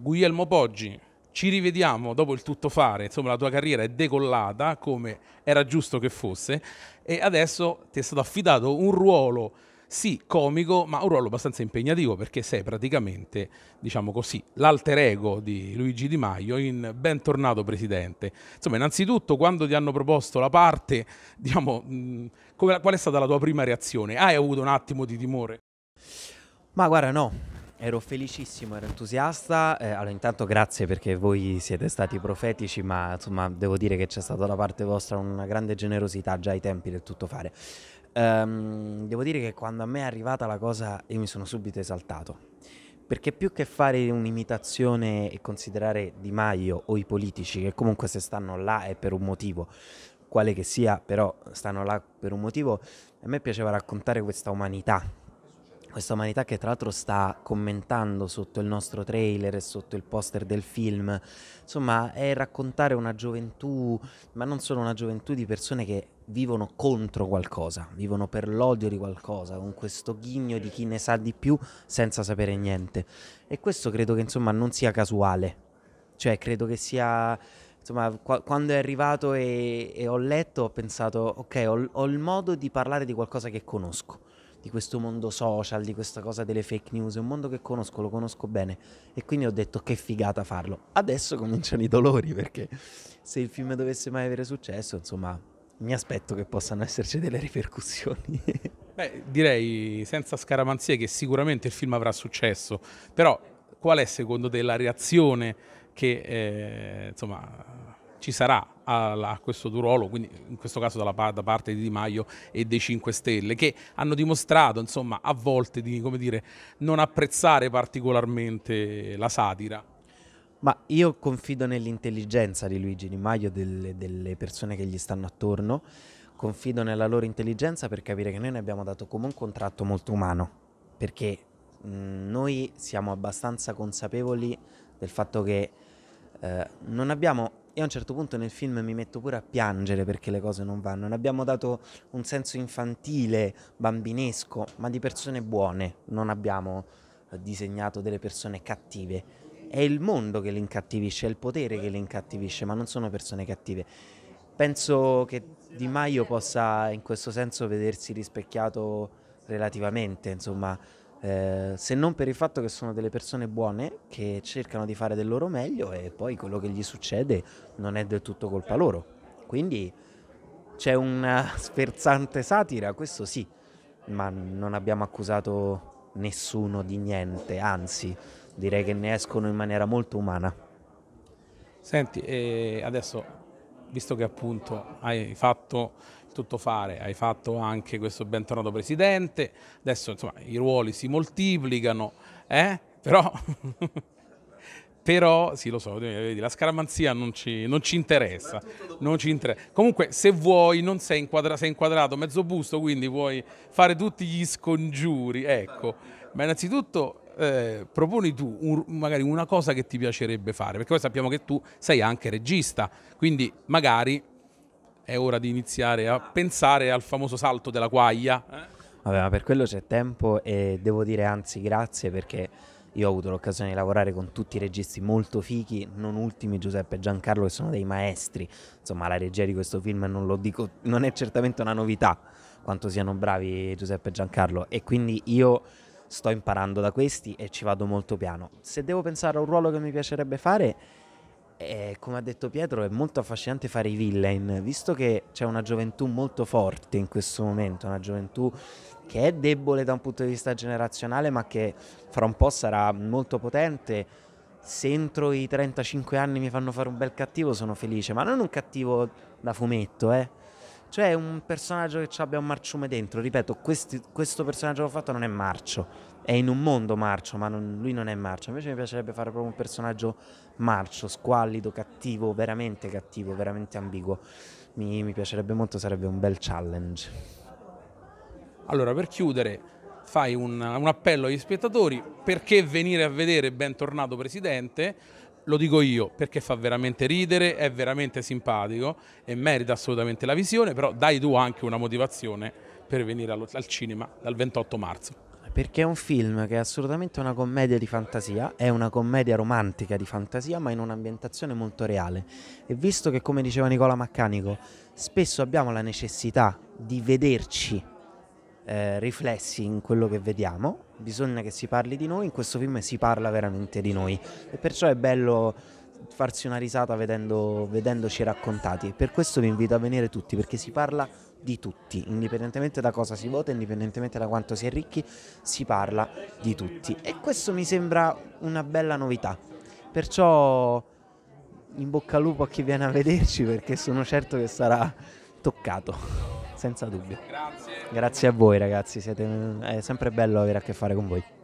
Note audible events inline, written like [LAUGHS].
Guglielmo Poggi, ci rivediamo dopo il tutto fare, insomma la tua carriera è decollata come era giusto che fosse e adesso ti è stato affidato un ruolo sì comico ma un ruolo abbastanza impegnativo perché sei praticamente diciamo così l'alter ego di Luigi Di Maio in Bentornato Presidente insomma innanzitutto quando ti hanno proposto la parte diciamo mh, qual è stata la tua prima reazione? hai avuto un attimo di timore? Ma guarda no Ero felicissimo, ero entusiasta. Eh, allora, intanto grazie perché voi siete stati profetici, ma insomma devo dire che c'è stata da parte vostra una grande generosità già ai tempi del tutto fare. Um, devo dire che quando a me è arrivata la cosa io mi sono subito esaltato. Perché più che fare un'imitazione e considerare Di Maio o i politici, che comunque se stanno là è per un motivo, quale che sia, però stanno là per un motivo, a me piaceva raccontare questa umanità questa umanità che tra l'altro sta commentando sotto il nostro trailer e sotto il poster del film, insomma è raccontare una gioventù, ma non solo una gioventù di persone che vivono contro qualcosa, vivono per l'odio di qualcosa, con questo ghigno di chi ne sa di più senza sapere niente. E questo credo che insomma non sia casuale, cioè credo che sia insomma, qua, quando è arrivato e, e, ho letto ho pensato, ok, ho, ho il modo di parlare di qualcosa che conosco di questo mondo social, di questa cosa delle fake news, è un mondo che conosco, lo conosco bene e quindi ho detto che figata farlo. Adesso cominciano i dolori perché se il film dovesse mai avere successo, insomma, mi aspetto che possano esserci delle ripercussioni. [LAUGHS] Beh, direi senza scaramanzie che sicuramente il film avrà successo, però qual è secondo te la reazione che eh, insomma ci sarà a, questo ruolo, quindi in questo caso dalla, da parte di Di Maio e dei 5 Stelle, che hanno dimostrato insomma, a volte di dire, non apprezzare particolarmente la satira. Ma io confido nell'intelligenza di Luigi Di Maio, delle, delle persone che gli stanno attorno, confido nella loro intelligenza per capire che noi ne abbiamo dato come un contratto molto umano, perché mh, noi siamo abbastanza consapevoli del fatto che eh, non abbiamo e a un certo punto nel film mi metto pure a piangere perché le cose non vanno. Ne abbiamo dato un senso infantile, bambinesco, ma di persone buone. Non abbiamo eh, disegnato delle persone cattive. È il mondo che le incattivisce, è il potere che le incattivisce, ma non sono persone cattive. Penso che Di Maio possa in questo senso vedersi rispecchiato relativamente, insomma eh, se non per il fatto che sono delle persone buone che cercano di fare del loro meglio e poi quello che gli succede non è del tutto colpa loro. Quindi c'è una [LAUGHS] sferzante satira, questo sì, ma non abbiamo accusato nessuno di niente, anzi direi che ne escono in maniera molto umana. Senti, eh, adesso visto che appunto hai fatto tutto fare, hai fatto anche questo bentornato presidente, adesso insomma i ruoli si moltiplicano, eh? però, [LAUGHS] però sì lo so, eh, vedi, la scaramanzia non ci, non ci interessa, non ci interessa. Comunque se vuoi non sei, inquadra, sei inquadrato mezzo busto, quindi vuoi fare tutti gli scongiuri, ecco, ma innanzitutto eh, proponi tu un, magari una cosa che ti piacerebbe fare, perché poi sappiamo che tu sei anche regista, quindi magari è ora di iniziare a pensare al famoso salto della quaglia. Eh? Vabbè, ma per quello c'è tempo e devo dire anzi grazie perché io ho avuto l'occasione di lavorare con tutti i registi molto fichi, non ultimi Giuseppe e Giancarlo che sono dei maestri. Insomma, la regia di questo film non lo dico, non è certamente una novità quanto siano bravi Giuseppe e Giancarlo e quindi io sto imparando da questi e ci vado molto piano. Se devo pensare a un ruolo che mi piacerebbe fare e eh, come ha detto Pietro, è molto affascinante fare i villain, visto che c'è una gioventù molto forte in questo momento, una gioventù che è debole da un punto di vista generazionale, ma che fra un po' sarà molto potente. Se entro i 35 anni mi fanno fare un bel cattivo, sono felice, ma non un cattivo da fumetto, eh cioè è un personaggio che abbia un marciume dentro. Ripeto, questi, questo personaggio che ho fatto non è marcio. È in un mondo marcio, ma non, lui non è marcio. Invece mi piacerebbe fare proprio un personaggio marcio, squallido, cattivo, veramente cattivo, veramente ambiguo. mi, mi piacerebbe molto, sarebbe un bel challenge. Allora, per chiudere, fai un, un, appello agli spettatori, perché venire a vedere Bentornato Presidente? lo dico io perché fa veramente ridere, è veramente simpatico e merita assolutamente la visione, però dai tu anche una motivazione per venire allo, al cinema dal 28 marzo. Perché è un film che è assolutamente una commedia di fantasia, è una commedia romantica di fantasia, ma in un'ambientazione molto reale. E visto che, come diceva Nicola Maccanico, spesso abbiamo la necessità di vederci eh, riflessi in quello che vediamo, bisogna che si parli di noi, in questo film si parla veramente di noi e perciò è bello farsi una risata vedendo, vedendoci raccontati. Per questo vi invito a venire tutti, perché si parla di tutti, indipendentemente da cosa si vota, indipendentemente da quanto si è ricchi, si parla di tutti. E questo mi sembra una bella novità. Perciò in bocca al lupo a chi viene a vederci, perché sono certo che sarà toccato senza dubbio. Grazie. Grazie a voi ragazzi, Siete, è sempre bello avere a che fare con voi.